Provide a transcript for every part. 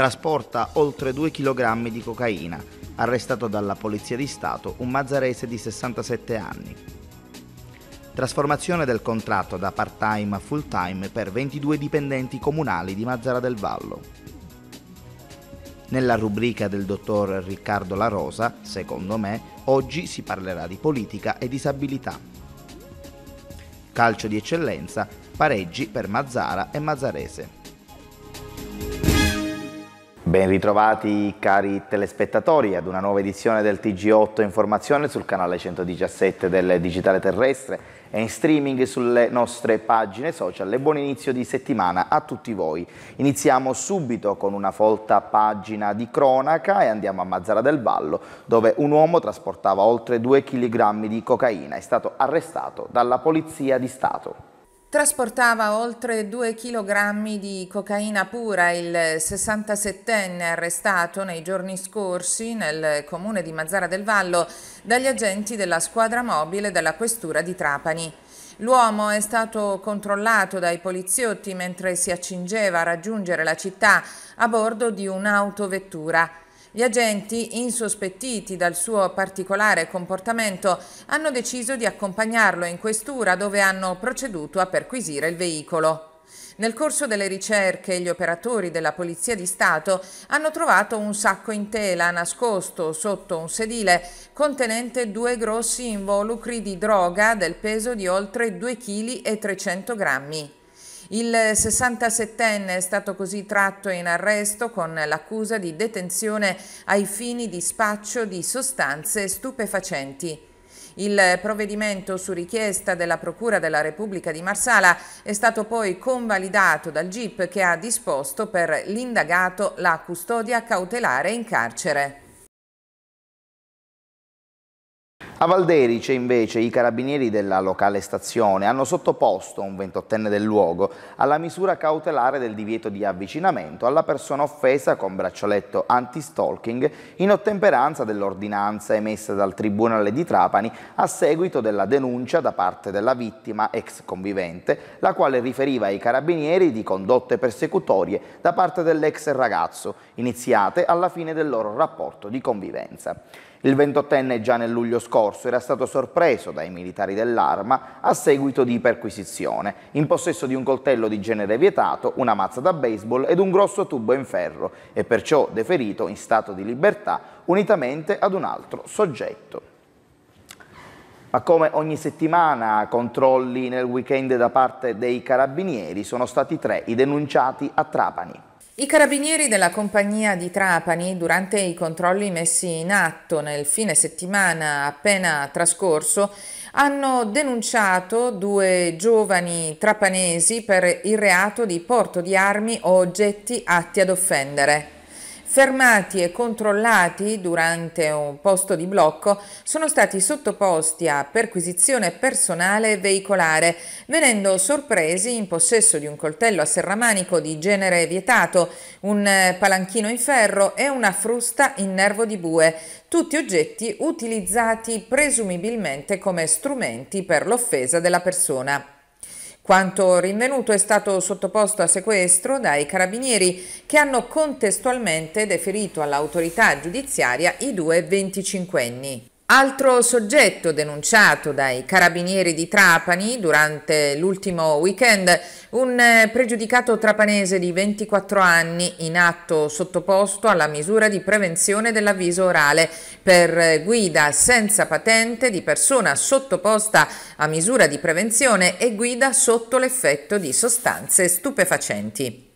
trasporta oltre 2 kg di cocaina, arrestato dalla Polizia di Stato un mazzarese di 67 anni. Trasformazione del contratto da part-time a full-time per 22 dipendenti comunali di Mazzara del Vallo. Nella rubrica del dottor Riccardo La Rosa, secondo me, oggi si parlerà di politica e disabilità. Calcio di eccellenza, pareggi per Mazzara e Mazzarese. Ben ritrovati cari telespettatori ad una nuova edizione del TG8 Informazione sul canale 117 del Digitale Terrestre e in streaming sulle nostre pagine social e buon inizio di settimana a tutti voi. Iniziamo subito con una folta pagina di cronaca e andiamo a Mazzara del Vallo dove un uomo trasportava oltre 2 kg di cocaina, è stato arrestato dalla Polizia di Stato. Trasportava oltre 2 kg di cocaina pura il 67enne arrestato nei giorni scorsi nel comune di Mazzara del Vallo dagli agenti della squadra mobile della questura di Trapani. L'uomo è stato controllato dai poliziotti mentre si accingeva a raggiungere la città a bordo di un'autovettura. Gli agenti, insospettiti dal suo particolare comportamento, hanno deciso di accompagnarlo in questura dove hanno proceduto a perquisire il veicolo. Nel corso delle ricerche gli operatori della Polizia di Stato hanno trovato un sacco in tela nascosto sotto un sedile contenente due grossi involucri di droga del peso di oltre 2,3 kg. Il 67enne è stato così tratto in arresto con l'accusa di detenzione ai fini di spaccio di sostanze stupefacenti. Il provvedimento su richiesta della Procura della Repubblica di Marsala è stato poi convalidato dal GIP che ha disposto per l'indagato la custodia cautelare in carcere. A Valderice invece i carabinieri della locale stazione hanno sottoposto un ventottenne del luogo alla misura cautelare del divieto di avvicinamento alla persona offesa con braccialetto anti-stalking in ottemperanza dell'ordinanza emessa dal Tribunale di Trapani a seguito della denuncia da parte della vittima ex convivente, la quale riferiva ai carabinieri di condotte persecutorie da parte dell'ex ragazzo, iniziate alla fine del loro rapporto di convivenza. Il 28enne già nel luglio scorso era stato sorpreso dai militari dell'arma a seguito di perquisizione, in possesso di un coltello di genere vietato, una mazza da baseball ed un grosso tubo in ferro e perciò deferito in stato di libertà unitamente ad un altro soggetto. Ma come ogni settimana controlli nel weekend da parte dei carabinieri sono stati tre i denunciati a Trapani. I carabinieri della compagnia di Trapani, durante i controlli messi in atto nel fine settimana appena trascorso, hanno denunciato due giovani trapanesi per il reato di porto di armi o oggetti atti ad offendere fermati e controllati durante un posto di blocco, sono stati sottoposti a perquisizione personale e veicolare, venendo sorpresi in possesso di un coltello a serramanico di genere vietato, un palanchino in ferro e una frusta in nervo di bue, tutti oggetti utilizzati presumibilmente come strumenti per l'offesa della persona. Quanto rinvenuto è stato sottoposto a sequestro dai carabinieri che hanno contestualmente deferito all'autorità giudiziaria i due 25enni. Altro soggetto denunciato dai carabinieri di Trapani durante l'ultimo weekend, un eh, pregiudicato trapanese di 24 anni in atto sottoposto alla misura di prevenzione dell'avviso orale per eh, guida senza patente di persona sottoposta a misura di prevenzione e guida sotto l'effetto di sostanze stupefacenti.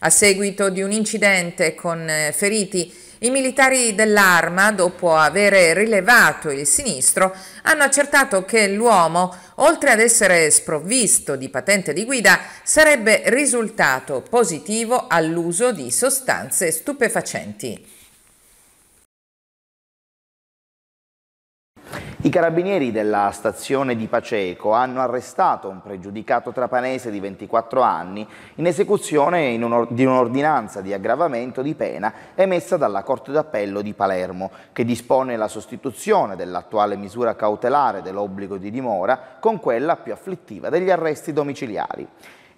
A seguito di un incidente con eh, feriti i militari dell'arma, dopo aver rilevato il sinistro, hanno accertato che l'uomo, oltre ad essere sprovvisto di patente di guida, sarebbe risultato positivo all'uso di sostanze stupefacenti. I carabinieri della stazione di Paceco hanno arrestato un pregiudicato trapanese di 24 anni in esecuzione di un'ordinanza di aggravamento di pena emessa dalla Corte d'Appello di Palermo, che dispone la sostituzione dell'attuale misura cautelare dell'obbligo di dimora con quella più afflittiva degli arresti domiciliari.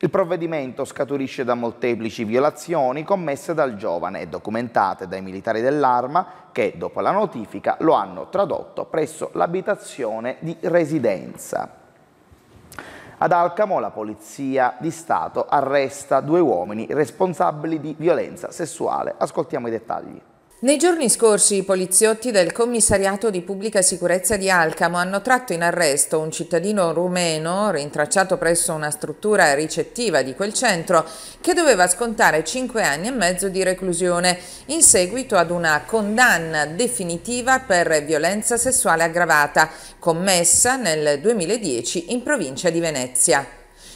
Il provvedimento scaturisce da molteplici violazioni commesse dal giovane e documentate dai militari dell'arma che, dopo la notifica, lo hanno tradotto presso l'abitazione di residenza. Ad Alcamo la Polizia di Stato arresta due uomini responsabili di violenza sessuale. Ascoltiamo i dettagli. Nei giorni scorsi i poliziotti del commissariato di pubblica sicurezza di Alcamo hanno tratto in arresto un cittadino rumeno rintracciato presso una struttura ricettiva di quel centro che doveva scontare 5 anni e mezzo di reclusione in seguito ad una condanna definitiva per violenza sessuale aggravata commessa nel 2010 in provincia di Venezia.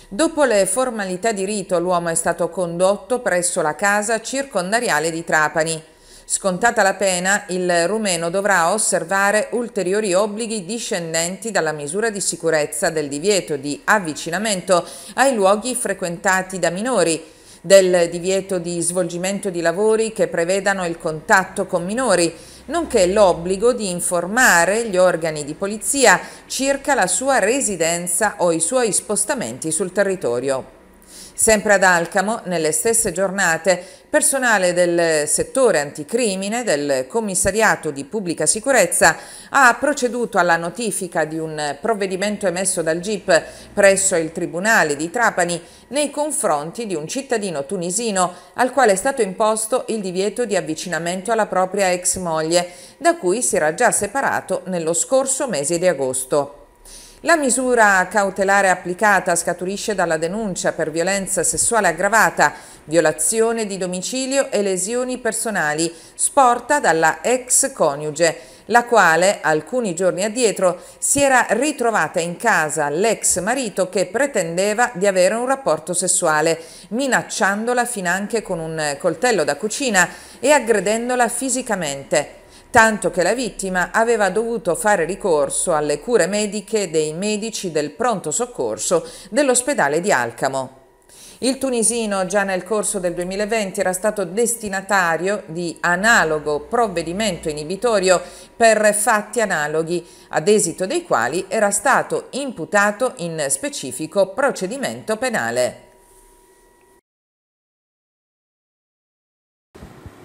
Dopo le formalità di rito l'uomo è stato condotto presso la casa circondariale di Trapani. Scontata la pena, il rumeno dovrà osservare ulteriori obblighi discendenti dalla misura di sicurezza del divieto di avvicinamento ai luoghi frequentati da minori, del divieto di svolgimento di lavori che prevedano il contatto con minori, nonché l'obbligo di informare gli organi di polizia circa la sua residenza o i suoi spostamenti sul territorio. Sempre ad Alcamo, nelle stesse giornate, personale del settore anticrimine del Commissariato di Pubblica Sicurezza ha proceduto alla notifica di un provvedimento emesso dal GIP presso il Tribunale di Trapani nei confronti di un cittadino tunisino al quale è stato imposto il divieto di avvicinamento alla propria ex moglie, da cui si era già separato nello scorso mese di agosto. La misura cautelare applicata scaturisce dalla denuncia per violenza sessuale aggravata, violazione di domicilio e lesioni personali, sporta dalla ex coniuge, la quale alcuni giorni addietro si era ritrovata in casa l'ex marito che pretendeva di avere un rapporto sessuale, minacciandola finanche con un coltello da cucina e aggredendola fisicamente tanto che la vittima aveva dovuto fare ricorso alle cure mediche dei medici del pronto soccorso dell'ospedale di Alcamo. Il tunisino già nel corso del 2020 era stato destinatario di analogo provvedimento inibitorio per fatti analoghi, ad esito dei quali era stato imputato in specifico procedimento penale.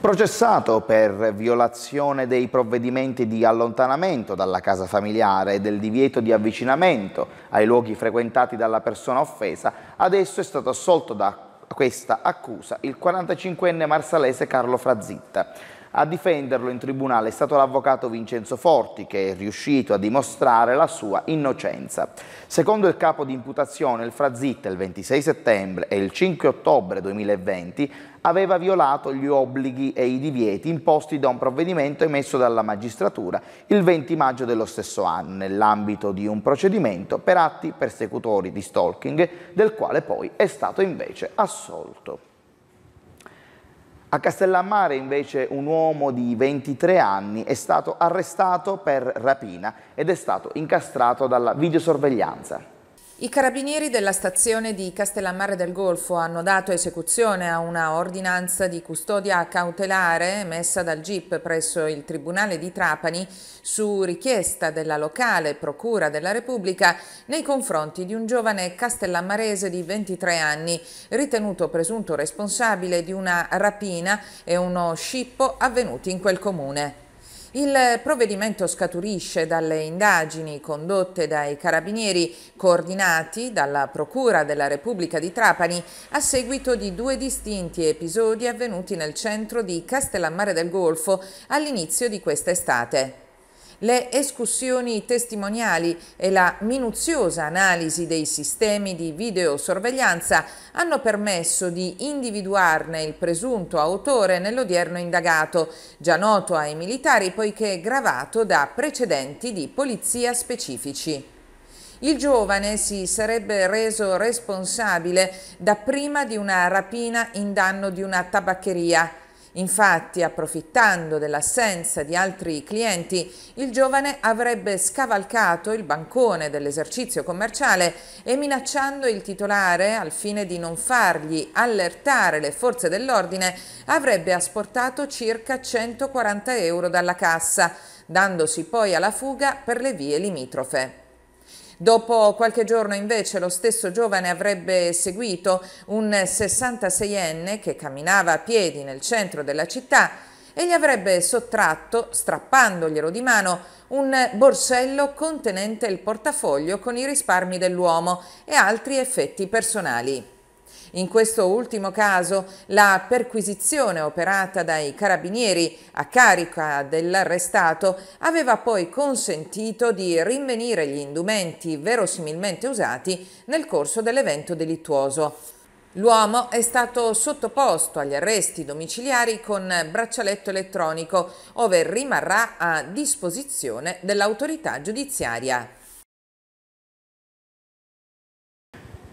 Processato per violazione dei provvedimenti di allontanamento dalla casa familiare e del divieto di avvicinamento ai luoghi frequentati dalla persona offesa, adesso è stato assolto da questa accusa il 45enne marsalese Carlo Frazitta. A difenderlo in tribunale è stato l'avvocato Vincenzo Forti che è riuscito a dimostrare la sua innocenza. Secondo il capo di imputazione, il Frazitta il 26 settembre e il 5 ottobre 2020 aveva violato gli obblighi e i divieti imposti da un provvedimento emesso dalla magistratura il 20 maggio dello stesso anno nell'ambito di un procedimento per atti persecutori di stalking del quale poi è stato invece assolto. A Castellammare invece un uomo di 23 anni è stato arrestato per rapina ed è stato incastrato dalla videosorveglianza. I carabinieri della stazione di Castellammare del Golfo hanno dato esecuzione a una ordinanza di custodia cautelare emessa dal GIP presso il Tribunale di Trapani su richiesta della locale Procura della Repubblica nei confronti di un giovane castellammarese di 23 anni ritenuto presunto responsabile di una rapina e uno scippo avvenuti in quel comune. Il provvedimento scaturisce dalle indagini condotte dai carabinieri coordinati dalla Procura della Repubblica di Trapani a seguito di due distinti episodi avvenuti nel centro di Castellammare del Golfo all'inizio di questa estate le escursioni testimoniali e la minuziosa analisi dei sistemi di videosorveglianza hanno permesso di individuarne il presunto autore nell'odierno indagato, già noto ai militari poiché gravato da precedenti di polizia specifici. Il giovane si sarebbe reso responsabile dapprima di una rapina in danno di una tabaccheria, Infatti, approfittando dell'assenza di altri clienti, il giovane avrebbe scavalcato il bancone dell'esercizio commerciale e minacciando il titolare al fine di non fargli allertare le forze dell'ordine, avrebbe asportato circa 140 euro dalla cassa, dandosi poi alla fuga per le vie limitrofe. Dopo qualche giorno invece lo stesso giovane avrebbe seguito un 66enne che camminava a piedi nel centro della città e gli avrebbe sottratto, strappandoglielo di mano, un borsello contenente il portafoglio con i risparmi dell'uomo e altri effetti personali. In questo ultimo caso la perquisizione operata dai carabinieri a carica dell'arrestato aveva poi consentito di rinvenire gli indumenti verosimilmente usati nel corso dell'evento delittuoso. L'uomo è stato sottoposto agli arresti domiciliari con braccialetto elettronico, ove rimarrà a disposizione dell'autorità giudiziaria.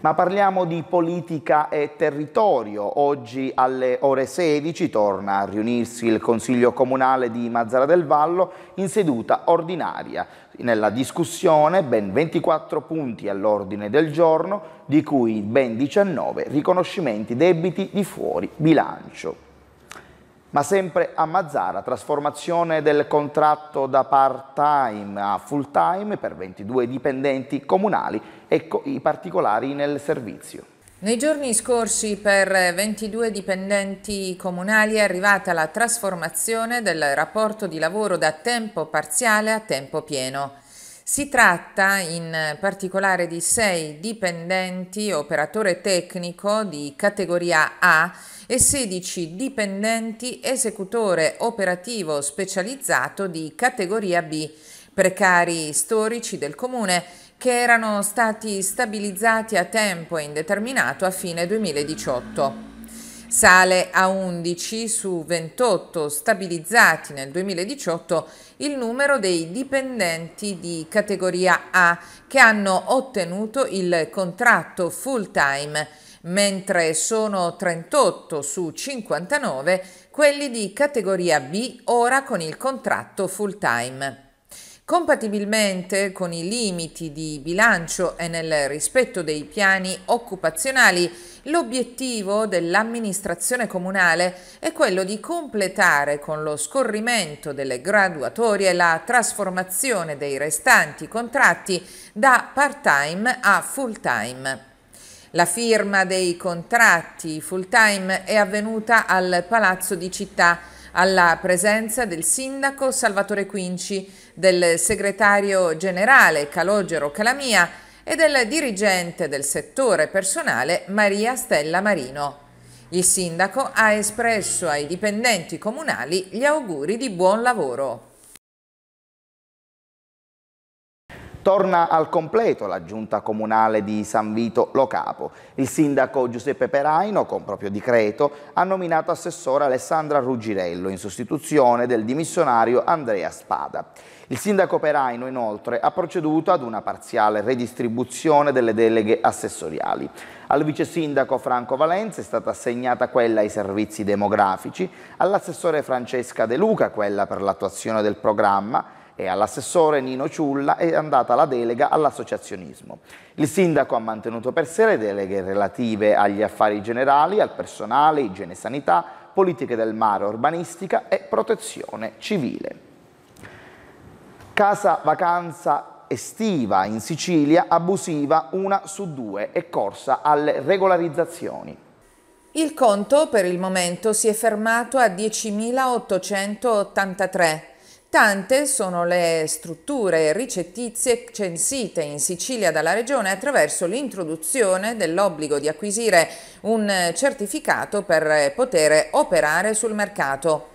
Ma parliamo di politica e territorio. Oggi alle ore 16 torna a riunirsi il Consiglio Comunale di Mazzara del Vallo in seduta ordinaria. Nella discussione ben 24 punti all'ordine del giorno, di cui ben 19 riconoscimenti debiti di fuori bilancio. Ma sempre a Mazzara, trasformazione del contratto da part-time a full-time per 22 dipendenti comunali, ecco i particolari nel servizio. Nei giorni scorsi per 22 dipendenti comunali è arrivata la trasformazione del rapporto di lavoro da tempo parziale a tempo pieno. Si tratta in particolare di sei dipendenti operatore tecnico di categoria A e 16 dipendenti esecutore operativo specializzato di categoria B, precari storici del comune che erano stati stabilizzati a tempo indeterminato a fine 2018 sale a 11 su 28, stabilizzati nel 2018 il numero dei dipendenti di categoria A che hanno ottenuto il contratto full time, mentre sono 38 su 59 quelli di categoria B ora con il contratto full time. Compatibilmente con i limiti di bilancio e nel rispetto dei piani occupazionali, L'obiettivo dell'amministrazione comunale è quello di completare con lo scorrimento delle graduatorie la trasformazione dei restanti contratti da part-time a full-time. La firma dei contratti full-time è avvenuta al Palazzo di Città alla presenza del sindaco Salvatore Quinci, del segretario generale Calogero Calamia e del dirigente del settore personale Maria Stella Marino. Il sindaco ha espresso ai dipendenti comunali gli auguri di buon lavoro. Torna al completo la giunta comunale di San Vito Lo Capo. Il sindaco Giuseppe Peraino, con proprio decreto, ha nominato assessore Alessandra Ruggirello in sostituzione del dimissionario Andrea Spada. Il sindaco Peraino inoltre ha proceduto ad una parziale redistribuzione delle deleghe assessoriali. Al vice sindaco Franco Valenza è stata assegnata quella ai servizi demografici, all'assessore Francesca De Luca quella per l'attuazione del programma e all'assessore Nino Ciulla è andata la delega all'associazionismo. Il sindaco ha mantenuto per sé le deleghe relative agli affari generali, al personale, igiene e sanità, politiche del mare, urbanistica e protezione civile. Casa vacanza estiva in Sicilia, abusiva una su due e corsa alle regolarizzazioni. Il conto per il momento si è fermato a 10.883. Tante sono le strutture ricettizie censite in Sicilia dalla Regione attraverso l'introduzione dell'obbligo di acquisire un certificato per poter operare sul mercato.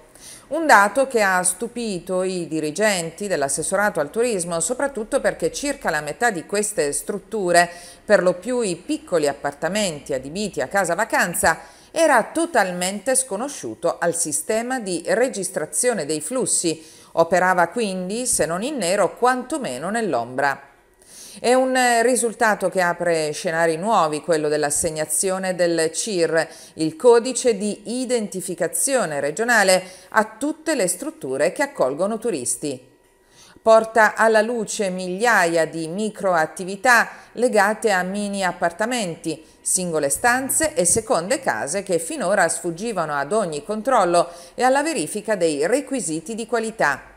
Un dato che ha stupito i dirigenti dell'assessorato al turismo, soprattutto perché circa la metà di queste strutture, per lo più i piccoli appartamenti adibiti a casa vacanza, era totalmente sconosciuto al sistema di registrazione dei flussi, operava quindi, se non in nero, quantomeno nell'ombra. È un eh, risultato che apre scenari nuovi, quello dell'assegnazione del CIR, il codice di identificazione regionale, a tutte le strutture che accolgono turisti porta alla luce migliaia di microattività legate a mini appartamenti, singole stanze e seconde case che finora sfuggivano ad ogni controllo e alla verifica dei requisiti di qualità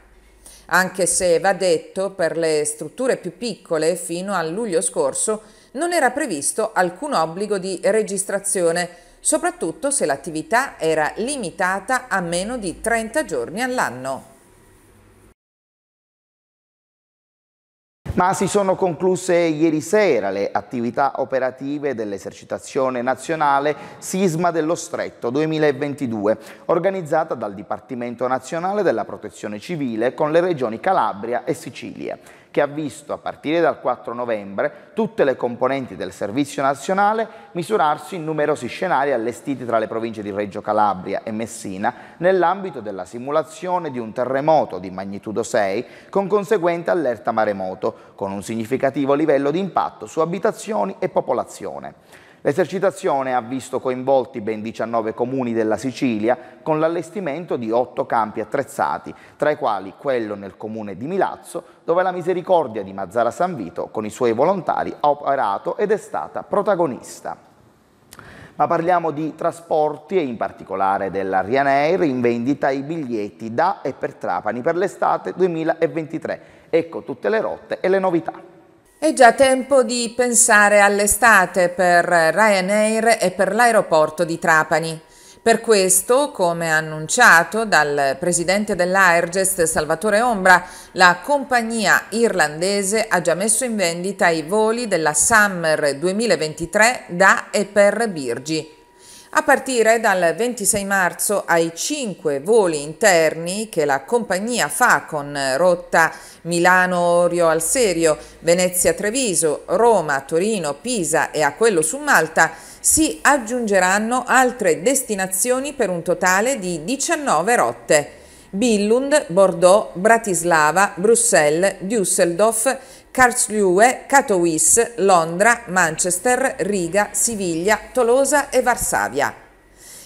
anche se va detto per le strutture più piccole fino a luglio scorso non era previsto alcun obbligo di registrazione, soprattutto se l'attività era limitata a meno di 30 giorni all'anno. Ma si sono concluse ieri sera le attività operative dell'esercitazione nazionale Sisma dello Stretto 2022, organizzata dal Dipartimento Nazionale della Protezione Civile con le regioni Calabria e Sicilia che ha visto a partire dal 4 novembre tutte le componenti del servizio nazionale misurarsi in numerosi scenari allestiti tra le province di Reggio Calabria e Messina nell'ambito della simulazione di un terremoto di magnitudo 6 con conseguente allerta maremoto, con un significativo livello di impatto su abitazioni e popolazione. L'esercitazione ha visto coinvolti ben 19 comuni della Sicilia con l'allestimento di 8 campi attrezzati, tra i quali quello nel comune di Milazzo, dove la misericordia di Mazzara San Vito con i suoi volontari ha operato ed è stata protagonista ma parliamo di trasporti e in particolare della Ryanair in vendita i biglietti da e per Trapani per l'estate 2023. Ecco tutte le rotte e le novità. È già tempo di pensare all'estate per Ryanair e per l'aeroporto di Trapani. Per questo, come annunciato dal presidente dell'Airgest Salvatore Ombra, la compagnia irlandese ha già messo in vendita i voli della Summer 2023 da e per Birgi. A partire dal 26 marzo ai 5 voli interni che la compagnia fa con rotta Milano-Orio al Serio, Venezia-Treviso, Roma-Torino-Pisa e a quello su Malta, si aggiungeranno altre destinazioni per un totale di 19 rotte. Billund, Bordeaux, Bratislava, Bruxelles, Düsseldorf, Karlsruhe, Katowice, Londra, Manchester, Riga, Siviglia, Tolosa e Varsavia.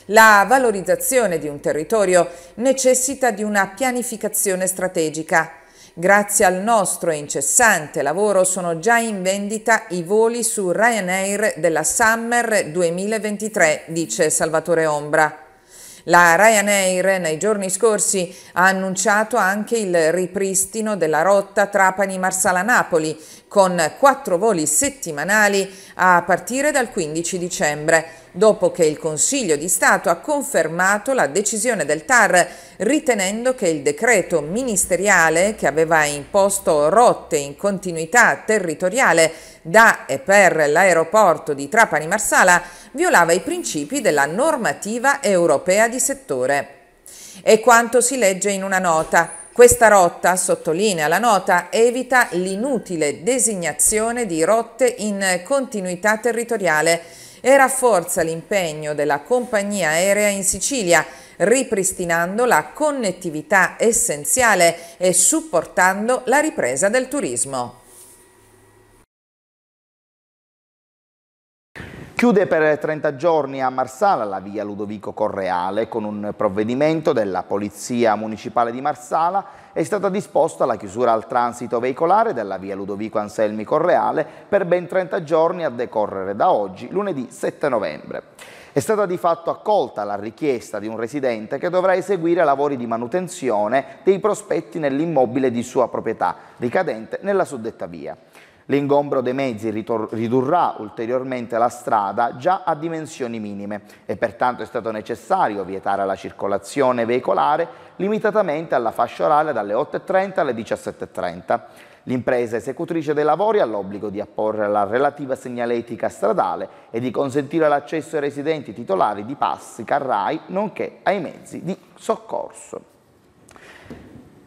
La valorizzazione di un territorio necessita di una pianificazione strategica. Grazie al nostro incessante lavoro sono già in vendita i voli su Ryanair della Summer 2023, dice Salvatore Ombra. La Ryanair nei giorni scorsi ha annunciato anche il ripristino della rotta Trapani-Marsala-Napoli con quattro voli settimanali a partire dal 15 dicembre dopo che il Consiglio di Stato ha confermato la decisione del TAR ritenendo che il decreto ministeriale che aveva imposto rotte in continuità territoriale da e per l'aeroporto di Trapani Marsala violava i principi della normativa europea di settore. E quanto si legge in una nota. Questa rotta, sottolinea la nota, evita l'inutile designazione di rotte in continuità territoriale e rafforza l'impegno della compagnia aerea in Sicilia, ripristinando la connettività essenziale e supportando la ripresa del turismo. Chiude per 30 giorni a Marsala la via Ludovico Correale con un provvedimento della Polizia Municipale di Marsala è stata disposta la chiusura al transito veicolare della via Ludovico Anselmi Correale per ben 30 giorni a decorrere da oggi, lunedì 7 novembre. È stata di fatto accolta la richiesta di un residente che dovrà eseguire lavori di manutenzione dei prospetti nell'immobile di sua proprietà, ricadente nella suddetta via. L'ingombro dei mezzi ridurrà ulteriormente la strada già a dimensioni minime e pertanto è stato necessario vietare la circolazione veicolare limitatamente alla fascia orale dalle 8.30 alle 17.30. L'impresa esecutrice dei lavori ha l'obbligo di apporre la relativa segnaletica stradale e di consentire l'accesso ai residenti titolari di passi, carrai, nonché ai mezzi di soccorso.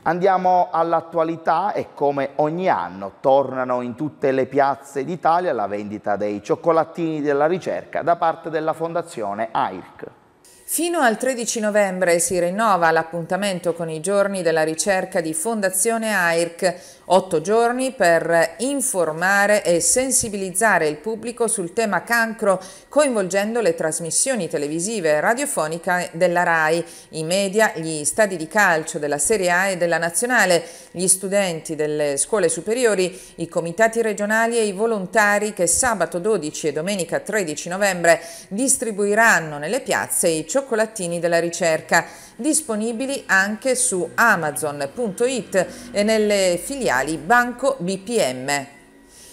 Andiamo all'attualità e come ogni anno tornano in tutte le piazze d'Italia la vendita dei cioccolattini della ricerca da parte della fondazione AIRC. Fino al 13 novembre si rinnova l'appuntamento con i giorni della ricerca di Fondazione AIRC Otto giorni per informare e sensibilizzare il pubblico sul tema cancro coinvolgendo le trasmissioni televisive e radiofoniche della RAI, i media, gli stadi di calcio della Serie A e della Nazionale, gli studenti delle scuole superiori, i comitati regionali e i volontari che sabato 12 e domenica 13 novembre distribuiranno nelle piazze i cioccolattini della ricerca, disponibili anche su amazon.it e nelle filiali mondiali, Banco BPM.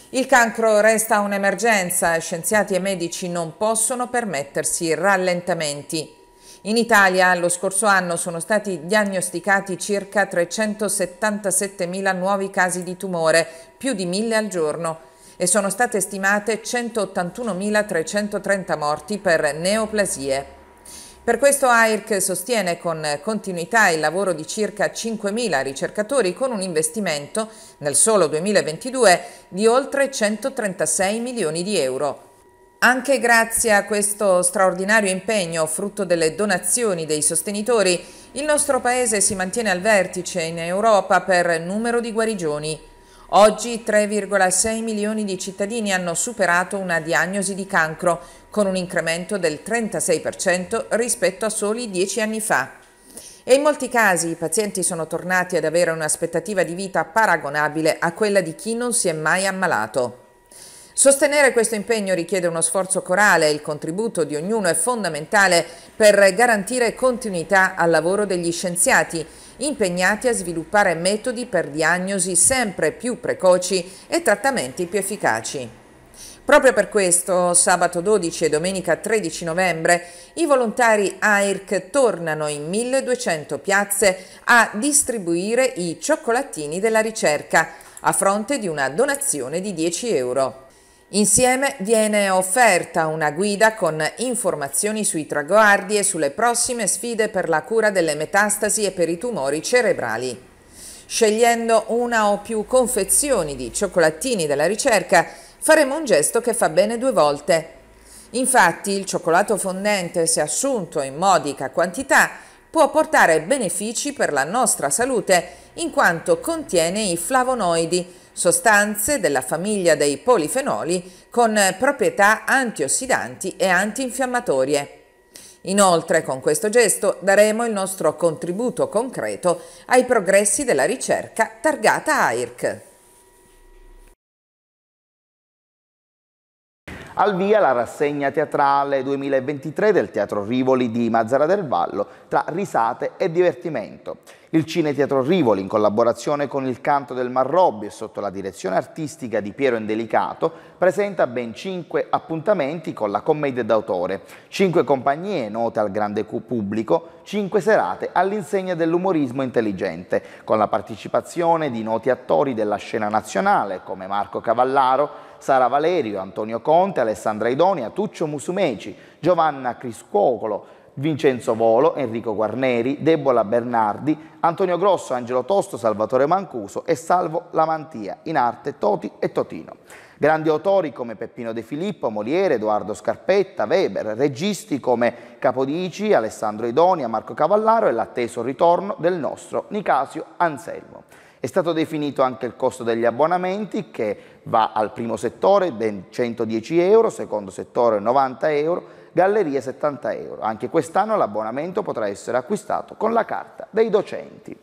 Il cancro resta un'emergenza, scienziati e medici non possono permettersi rallentamenti. In Italia lo scorso anno sono stati diagnosticati circa 377.000 nuovi casi di tumore, più di 1.000 al giorno, e sono state stimate 181.330 morti per neoplasie. Per questo AIRC sostiene con continuità il lavoro di circa 5.000 ricercatori con un investimento nel solo 2022 di oltre 136 milioni di euro. Anche grazie a questo straordinario impegno, frutto delle donazioni dei sostenitori, il nostro Paese si mantiene al vertice in Europa per numero di guarigioni. Oggi 3,6 milioni di cittadini hanno superato una diagnosi di cancro, con un incremento del 36% rispetto a soli dieci anni fa. E in molti casi i pazienti sono tornati ad avere un'aspettativa di vita paragonabile a quella di chi non si è mai ammalato. Sostenere questo impegno richiede uno sforzo corale e il contributo di ognuno è fondamentale per garantire continuità al lavoro degli scienziati impegnati a sviluppare metodi per diagnosi sempre più precoci e trattamenti più efficaci. Proprio per questo, sabato 12 e domenica 13 novembre, i volontari AIRC tornano in 1200 piazze a distribuire i cioccolatini della ricerca, a fronte di una donazione di 10 euro. Insieme viene offerta una guida con informazioni sui traguardi e sulle prossime sfide per la cura delle metastasi e per i tumori cerebrali. Scegliendo una o più confezioni di cioccolatini della ricerca faremo un gesto che fa bene due volte. Infatti il cioccolato fondente, se assunto in modica quantità, può portare benefici per la nostra salute in quanto contiene i flavonoidi, sostanze della famiglia dei polifenoli con proprietà antiossidanti e antinfiammatorie. Inoltre, con questo gesto daremo il nostro contributo concreto ai progressi della ricerca targata AIRC. Al via la rassegna teatrale 2023 del Teatro Rivoli di Mazzara del Vallo tra risate e divertimento. Il Cine Teatro Rivoli, in collaborazione con il Canto del Marrobbi e sotto la direzione artistica di Piero Indelicato, presenta ben cinque appuntamenti con la commedia d'autore, cinque compagnie note al grande pubblico, cinque serate all'insegna dell'umorismo intelligente, con la partecipazione di noti attori della scena nazionale come Marco Cavallaro, Sara Valerio, Antonio Conte, Alessandra Idonia, Tuccio Musumeci, Giovanna Criscuocolo, Vincenzo Volo, Enrico Guarneri, Debola Bernardi, Antonio Grosso, Angelo Tosto, Salvatore Mancuso e Salvo Lamantia, in arte Toti e Totino. Grandi autori come Peppino De Filippo, Moliere, Edoardo Scarpetta, Weber, registi come Capodici, Alessandro Idonia, Marco Cavallaro e l'atteso ritorno del nostro Nicasio Anselmo. È stato definito anche il costo degli abbonamenti che va al primo settore ben 110 euro, secondo settore 90 euro, gallerie 70 euro. Anche quest'anno l'abbonamento potrà essere acquistato con la carta dei docenti.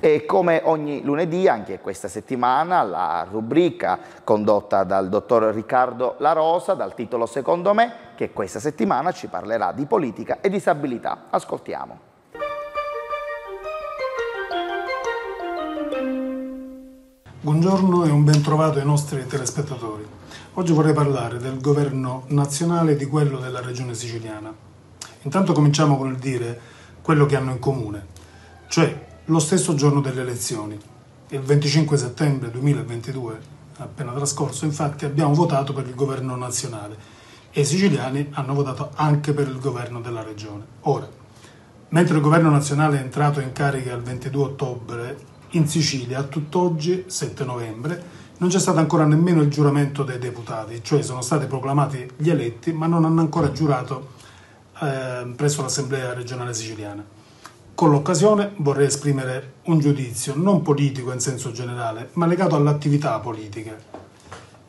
E come ogni lunedì, anche questa settimana, la rubrica condotta dal dottor Riccardo La Rosa, dal titolo Secondo me, che questa settimana ci parlerà di politica e disabilità. Ascoltiamo. Buongiorno e un ben trovato ai nostri telespettatori. Oggi vorrei parlare del governo nazionale e di quello della regione siciliana. Intanto cominciamo con il dire quello che hanno in comune, cioè lo stesso giorno delle elezioni. Il 25 settembre 2022, appena trascorso, infatti, abbiamo votato per il governo nazionale e i siciliani hanno votato anche per il governo della regione. Ora, mentre il governo nazionale è entrato in carica il 22 ottobre in Sicilia, a tutt'oggi, 7 novembre, non c'è stato ancora nemmeno il giuramento dei deputati, cioè sono stati proclamati gli eletti, ma non hanno ancora giurato eh, presso l'Assemblea regionale siciliana. Con l'occasione vorrei esprimere un giudizio non politico in senso generale, ma legato all'attività politica.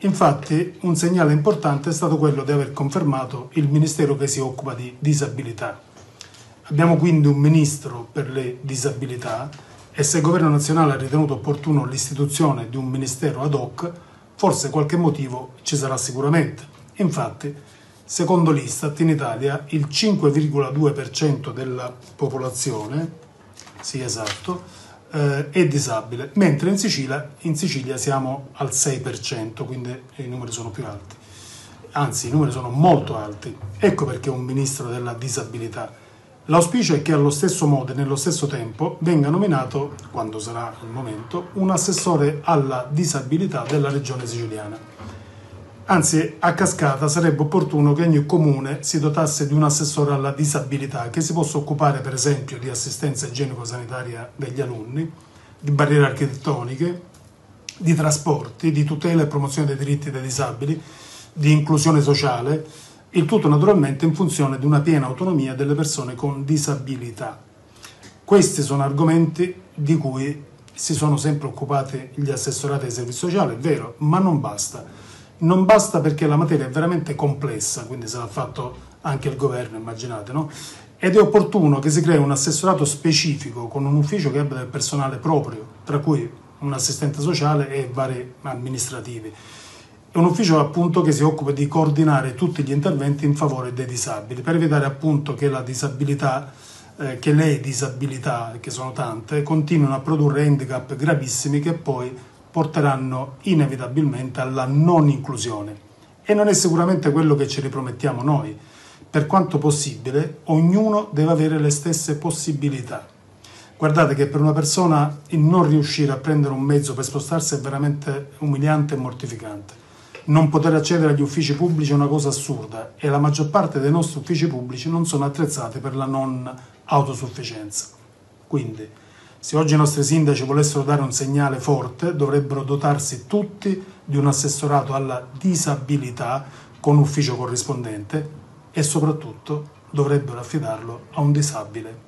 Infatti un segnale importante è stato quello di aver confermato il Ministero che si occupa di disabilità. Abbiamo quindi un Ministro per le disabilità e se il governo nazionale ha ritenuto opportuno l'istituzione di un ministero ad hoc, forse qualche motivo ci sarà sicuramente. Infatti, secondo l'Istat, in Italia il 5,2% della popolazione, sì esatto, eh, è disabile, mentre in Sicilia, in Sicilia siamo al 6%, quindi i numeri sono più alti. Anzi, i numeri sono molto alti. Ecco perché un ministro della disabilità L'auspicio è che allo stesso modo e nello stesso tempo venga nominato, quando sarà il momento, un assessore alla disabilità della regione siciliana. Anzi, a cascata sarebbe opportuno che ogni comune si dotasse di un assessore alla disabilità che si possa occupare per esempio di assistenza igienico-sanitaria degli alunni, di barriere architettoniche, di trasporti, di tutela e promozione dei diritti dei disabili, di inclusione sociale, il tutto naturalmente in funzione di una piena autonomia delle persone con disabilità. Questi sono argomenti di cui si sono sempre occupati gli assessorati ai servizi sociali, è vero, ma non basta. Non basta perché la materia è veramente complessa, quindi se l'ha fatto anche il governo, immaginate, no? Ed è opportuno che si crei un assessorato specifico con un ufficio che abbia del personale proprio, tra cui un assistente sociale e vari amministrativi. È un ufficio appunto che si occupa di coordinare tutti gli interventi in favore dei disabili per evitare appunto che la disabilità eh, che le disabilità, che sono tante, continuino a produrre handicap gravissimi che poi porteranno inevitabilmente alla non inclusione. E non è sicuramente quello che ci ripromettiamo noi. Per quanto possibile, ognuno deve avere le stesse possibilità. Guardate che per una persona il non riuscire a prendere un mezzo per spostarsi è veramente umiliante e mortificante non poter accedere agli uffici pubblici è una cosa assurda e la maggior parte dei nostri uffici pubblici non sono attrezzati per la non autosufficienza. Quindi, se oggi i nostri sindaci volessero dare un segnale forte, dovrebbero dotarsi tutti di un assessorato alla disabilità con ufficio corrispondente e soprattutto dovrebbero affidarlo a un disabile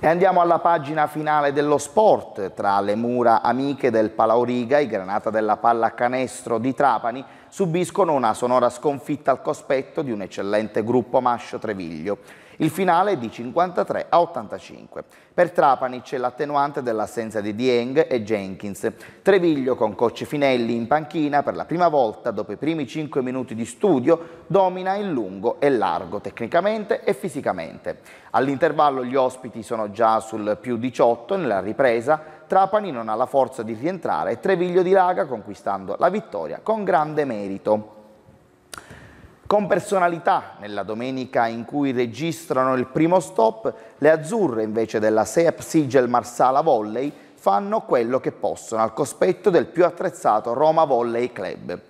E andiamo alla pagina finale dello sport, tra le mura amiche del Palauriga, i Granata della Pallacanestro di Trapani subiscono una sonora sconfitta al cospetto di un eccellente gruppo Mascio Treviglio. Il finale è di 53 a 85. Per Trapani c'è l'attenuante dell'assenza di Dieng e Jenkins. Treviglio con Cocci Finelli in panchina per la prima volta dopo i primi 5 minuti di studio domina in lungo e largo tecnicamente e fisicamente. All'intervallo gli ospiti sono già sul più 18 nella ripresa Trapani non ha la forza di rientrare e Treviglio di Raga conquistando la vittoria con grande merito. Con personalità, nella domenica in cui registrano il primo stop, le azzurre invece della Seap Sigel Marsala Volley fanno quello che possono al cospetto del più attrezzato Roma Volley Club.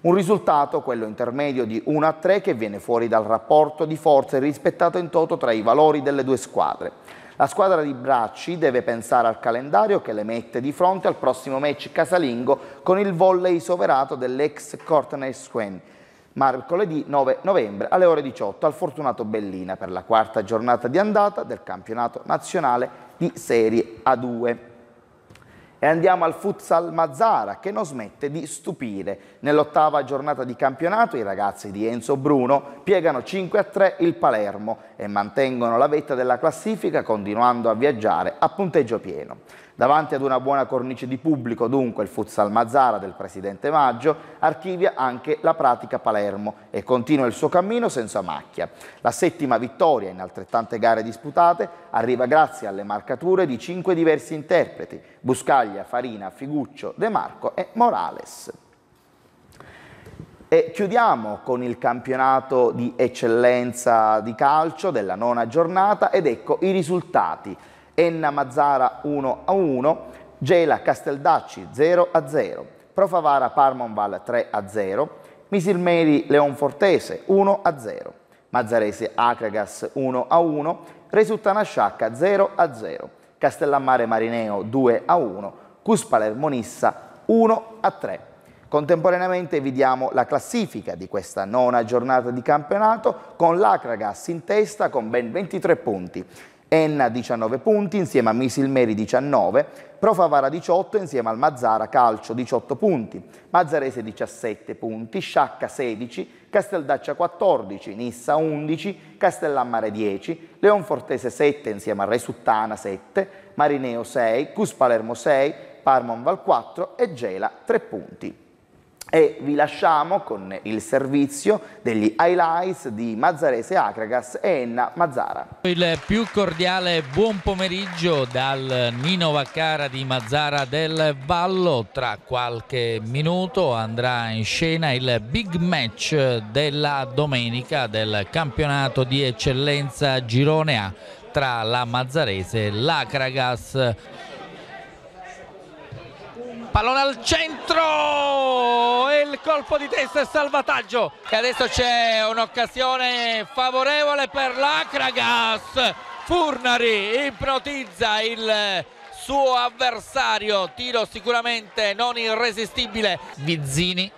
Un risultato, quello intermedio di 1 3, che viene fuori dal rapporto di forze rispettato in toto tra i valori delle due squadre. La squadra di Bracci deve pensare al calendario che le mette di fronte al prossimo match casalingo con il volley soverato dell'ex Courtney Squen, mercoledì 9 novembre alle ore 18 al Fortunato Bellina per la quarta giornata di andata del campionato nazionale di Serie A2. E andiamo al futsal Mazzara che non smette di stupire. Nell'ottava giornata di campionato i ragazzi di Enzo Bruno piegano 5 a 3 il Palermo e mantengono la vetta della classifica continuando a viaggiare a punteggio pieno. Davanti ad una buona cornice di pubblico, dunque, il futsal Mazzara del presidente Maggio archivia anche la pratica Palermo e continua il suo cammino senza macchia. La settima vittoria in altrettante gare disputate arriva grazie alle marcature di cinque diversi interpreti: Buscaglia, Farina, Figuccio, De Marco e Morales. E chiudiamo con il campionato di eccellenza di calcio della nona giornata ed ecco i risultati. Enna Mazzara 1 a 1, Gela Casteldacci 0 a 0, Profavara Parmonval 3 a 0, Misilmeri Leonfortese 1 a 0, Mazzarese Acragas 1 a 1, Resultana Sciacca 0 a 0, Castellammare Marineo 2 a 1, Cuspaler Monissa 1 a 3. Contemporaneamente vi diamo la classifica di questa nona giornata di campionato con l'Acragas in testa con ben 23 punti, Enna 19 punti insieme a Misil Meri 19, Profavara 18 insieme al Mazzara Calcio 18 punti, Mazzarese 17 punti, Sciacca 16, Casteldaccia 14, Nissa 11, Castellammare 10, Leonfortese 7 insieme a Resuttana 7, Marineo 6, Cus Palermo 6, Parmonval 4 e Gela 3 punti e vi lasciamo con il servizio degli highlights di Mazzarese Acragas e Enna Mazzara. Il più cordiale buon pomeriggio dal Nino Vaccara di Mazzara del Vallo. Tra qualche minuto andrà in scena il big match della domenica del campionato di eccellenza Girone A tra la Mazzarese e l'Acragas pallone al centro e il colpo di testa e salvataggio e adesso c'è un'occasione favorevole per l'Acragas Furnari ipnotizza il suo avversario tiro sicuramente non irresistibile Vizzini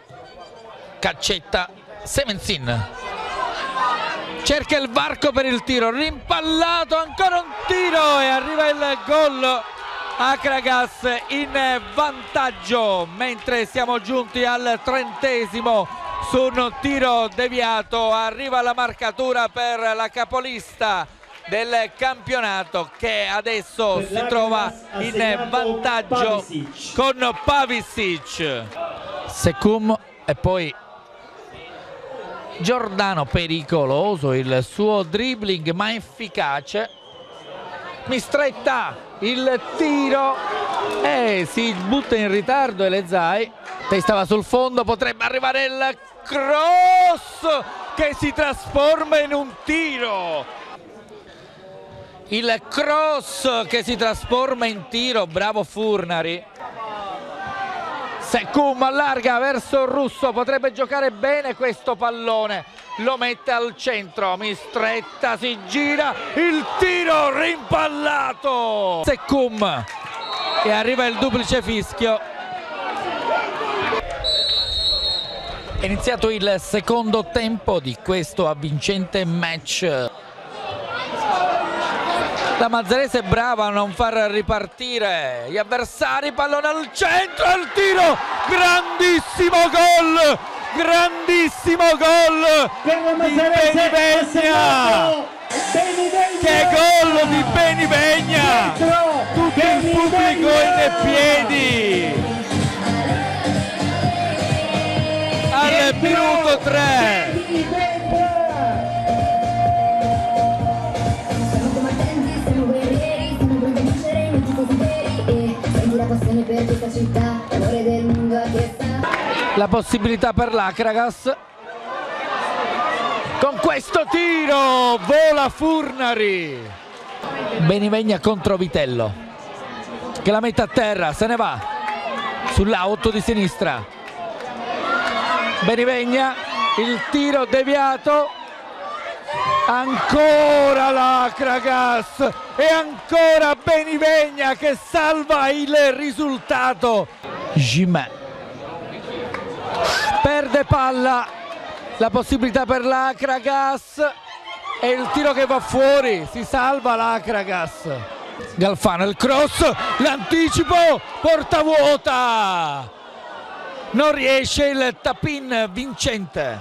caccetta Semenzin cerca il varco per il tiro rimpallato ancora un tiro e arriva il gol Akragas in vantaggio mentre siamo giunti al trentesimo su un tiro deviato arriva la marcatura per la capolista del campionato che adesso si trova in vantaggio con Pavisic Secum e poi Giordano pericoloso il suo dribbling ma efficace mi stretta il tiro e eh, si butta in ritardo e le Zai testava sul fondo potrebbe arrivare il cross che si trasforma in un tiro il cross che si trasforma in tiro bravo Furnari Sekum allarga verso il Russo, potrebbe giocare bene questo pallone, lo mette al centro, mi stretta, si gira, il tiro rimpallato! Sekum e arriva il duplice fischio. È iniziato il secondo tempo di questo avvincente match. La Mazzarese è brava a non far ripartire gli avversari, pallone al centro, al tiro, grandissimo gol, grandissimo gol di Benivegna, che gol di Benivegna, tutto il pubblico in piedi, al minuto 3. la possibilità per l'Acragas con questo tiro vola Furnari Benivegna contro Vitello che la mette a terra se ne va sulla 8 di sinistra Benivegna il tiro deviato ancora l'Acragas e ancora Benivegna che salva il risultato Gimet perde palla la possibilità per l'Acragas e il tiro che va fuori si salva l'Acragas Galfano il cross l'anticipo porta vuota non riesce il tapin vincente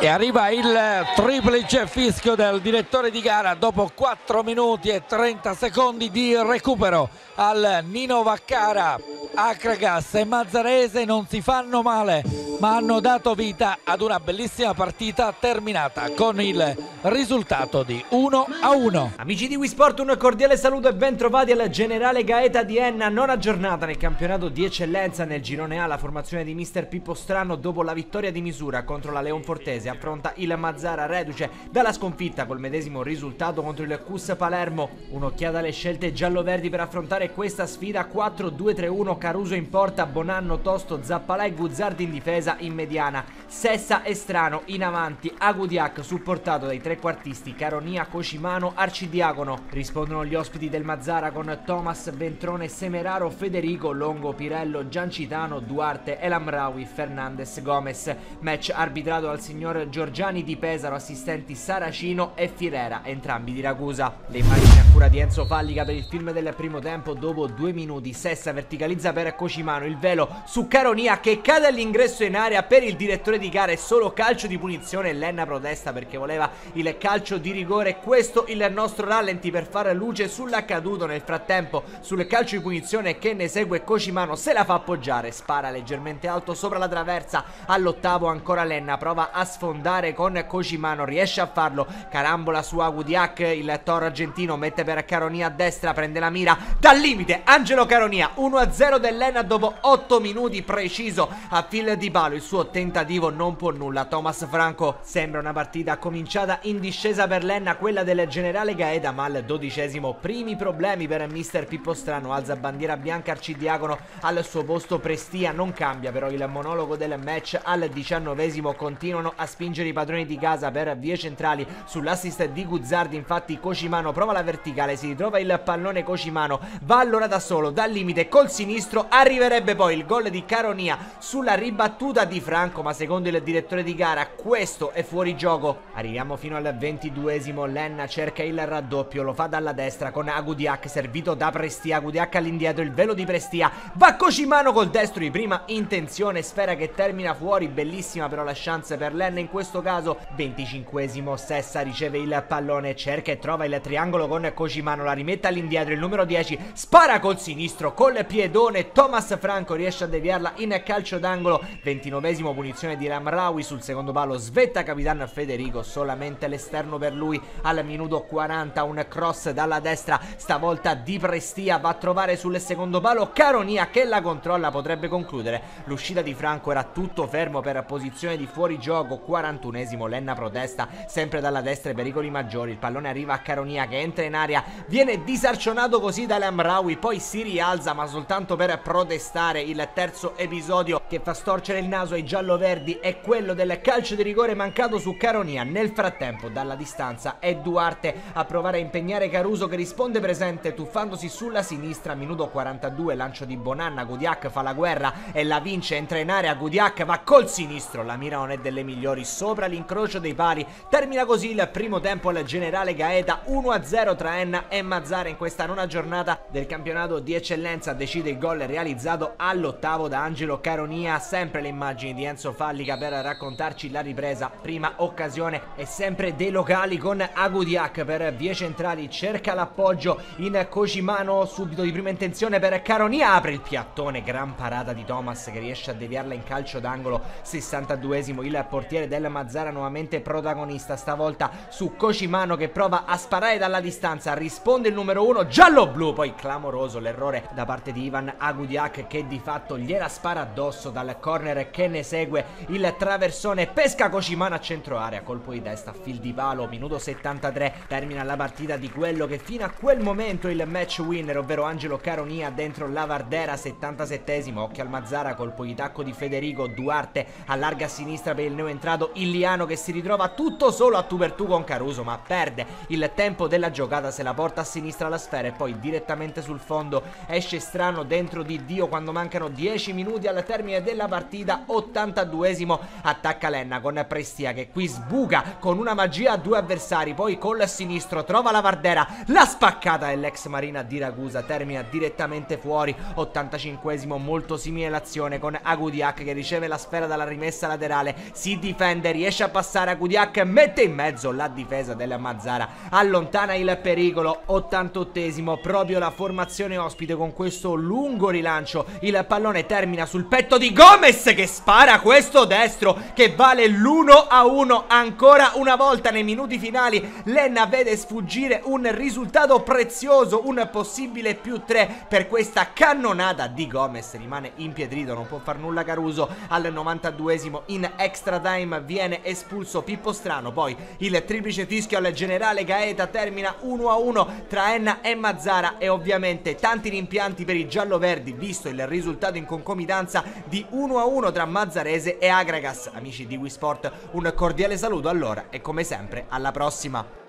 e arriva il triplice fischio del direttore di gara dopo 4 minuti e 30 secondi di recupero al Nino Vaccara Acragas e Mazzarese non si fanno male ma hanno dato vita ad una bellissima partita terminata con il risultato di 1 a 1. Amici di Wii Sport, un cordiale saluto e bentrovati al generale Gaeta di Enna, non aggiornata nel campionato di eccellenza nel girone A, la formazione di mister Pippo Strano dopo la vittoria di misura contro la Leonfortese affronta il Mazzara reduce dalla sconfitta col medesimo risultato contro il Cus Palermo. Un'occhiata alle scelte giallo-verdi per affrontare questa sfida 4-2-3-1 Caruso in porta, Bonanno, Tosto, Zappalà e Guzzardi in difesa difesa in mediana, Sessa e Strano in avanti, Agudiak supportato dai trequartisti Caronia, Cocimano, Arcidiacono. Rispondono gli ospiti del Mazzara con Thomas, Ventrone, Semeraro, Federico, Longo, Pirello, Giancitano, Duarte, Elamraui, Fernandez, Gomez. Match arbitrato dal signor Giorgiani di Pesaro, assistenti Saracino e Firera, entrambi di Ragusa. Le immagini a cura di Enzo Fallica per il film del primo tempo dopo due minuti. Sessa verticalizza per Cocimano il velo su Caronia che cade all'ingresso in area per il direttore di gara è solo calcio di punizione Lenna protesta perché voleva il calcio di rigore questo il nostro rallenti per fare luce sull'accaduto nel frattempo sul calcio di punizione che ne segue Cocimano se la fa appoggiare spara leggermente alto sopra la traversa all'ottavo ancora Lenna prova a sfondare con Cocimano riesce a farlo carambola su Agudiak il toro argentino mette per Caronia a destra prende la mira dal limite Angelo Caronia 1-0 dell'Enna dopo 8 minuti preciso a fil di palla palo, il suo tentativo non può nulla. Thomas Franco sembra una partita cominciata in discesa per Lenna, quella del generale Gaeta, ma al dodicesimo primi problemi per mister Pippo Strano, alza bandiera bianca arcidiacono al suo posto Prestia, non cambia però il monologo del match al diciannovesimo, continuano a spingere i padroni di casa per vie centrali sull'assist di Guzzardi, infatti Cocimano prova la verticale, si ritrova il pallone Cocimano, va allora da solo, dal limite col sinistro, arriverebbe poi il gol di Caronia sulla ribattuta battuta di Franco, ma secondo il direttore di gara questo è fuori gioco. Arriviamo fino al ventiduesimo, Lenna cerca il raddoppio, lo fa dalla destra con Agudiak, servito da Prestia, Agudiak all'indietro, il velo di Prestia, va Cocimano col destro di prima intenzione, sfera che termina fuori, bellissima però la chance per Lenna in questo caso. Venticinquesimo, Sessa riceve il pallone, cerca e trova il triangolo con Cocimano, la rimette all'indietro, il numero 10 spara col sinistro, col piedone, Thomas Franco riesce a deviarla in calcio d'angolo, 26 29 punizione di Ramraui sul secondo palo svetta capitano Federico solamente l'esterno per lui al minuto 40 un cross dalla destra stavolta Di Prestia va a trovare sul secondo palo Caronia che la controlla potrebbe concludere l'uscita di Franco era tutto fermo per posizione di fuori gioco 41esimo Lenna protesta sempre dalla destra i pericoli maggiori il pallone arriva a Caronia che entra in aria viene disarcionato così da Ramraui poi si rialza ma soltanto per protestare il terzo episodio che fa storcere il naso ai giallo-verdi è quello del calcio di rigore mancato su Caronia. Nel frattempo, dalla distanza, è Duarte a provare a impegnare Caruso che risponde presente tuffandosi sulla sinistra. Minuto 42, lancio di Bonanna, Gudiak fa la guerra e la vince, entra in area, Gudiak va col sinistro, la mira non è delle migliori, sopra l'incrocio dei pali. Termina così il primo tempo al generale Gaeta, 1-0 tra Enna e Mazzara in questa nona giornata del campionato di eccellenza. Decide il gol realizzato all'ottavo da Angelo Caronia, sempre le immagini di Enzo Fallica per raccontarci la ripresa. Prima occasione e sempre dei locali con Agudiak per vie centrali, cerca l'appoggio in Cocimano, subito di prima intenzione per Caronia, apre il piattone, gran parata di Thomas che riesce a deviarla in calcio d'angolo, 62esimo il portiere del Mazzara nuovamente protagonista, stavolta su Cocimano che prova a sparare dalla distanza, risponde il numero 1, giallo-blu, poi clamoroso l'errore da parte di Ivan Agudiak che di fatto gliela spara addosso dal corner che ne segue il traversone. Pesca Cocimano a centro area, colpo di testa, fil di palo, minuto 73. Termina la partita di quello che fino a quel momento il match winner, ovvero Angelo Caronia dentro la Vardera, 77esimo. Occhio al Mazzara, colpo di tacco di Federico Duarte allarga a sinistra per il neoentrato Illiano che si ritrova tutto solo a tu per tu con Caruso, ma perde il tempo della giocata, se la porta a sinistra la sfera e poi direttamente sul fondo esce strano dentro di Dio quando mancano 10 minuti al termine della partita 82esimo attacca Lenna con Prestia che qui sbuca con una magia a due avversari, poi col sinistro trova la Vardera, la spaccata dell'ex Marina di Ragusa termina direttamente fuori, 85esimo molto simile l'azione con Agudiak che riceve la sfera dalla rimessa laterale, si difende, riesce a passare Agudiak, mette in mezzo la difesa della Mazzara, allontana il pericolo, 88esimo proprio la formazione ospite con questo lungo rilancio, il pallone termina sul petto di Gomez che spara questo destro che vale l'1 a 1 ancora una volta nei minuti finali. Lenna vede sfuggire un risultato prezioso, un possibile più 3 per questa cannonata di Gomez. Rimane impietrito, non può far nulla Caruso al 92esimo in extra time viene espulso Pippo Strano. Poi il triplice fischio al generale Gaeta termina 1 a 1 tra Enna e Mazzara e ovviamente tanti rimpianti per i giallo-verdi visto il risultato in concomitanza di 1 a 1 tra Mazzarese e Agragas. Amici di WiSport, un cordiale saluto allora e come sempre alla prossima.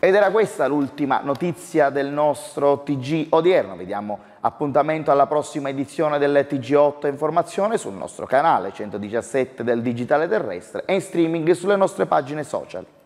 Ed era questa l'ultima notizia del nostro TG odierno. Vediamo appuntamento alla prossima edizione del TG8 Informazione sul nostro canale 117 del Digitale Terrestre e in streaming sulle nostre pagine social.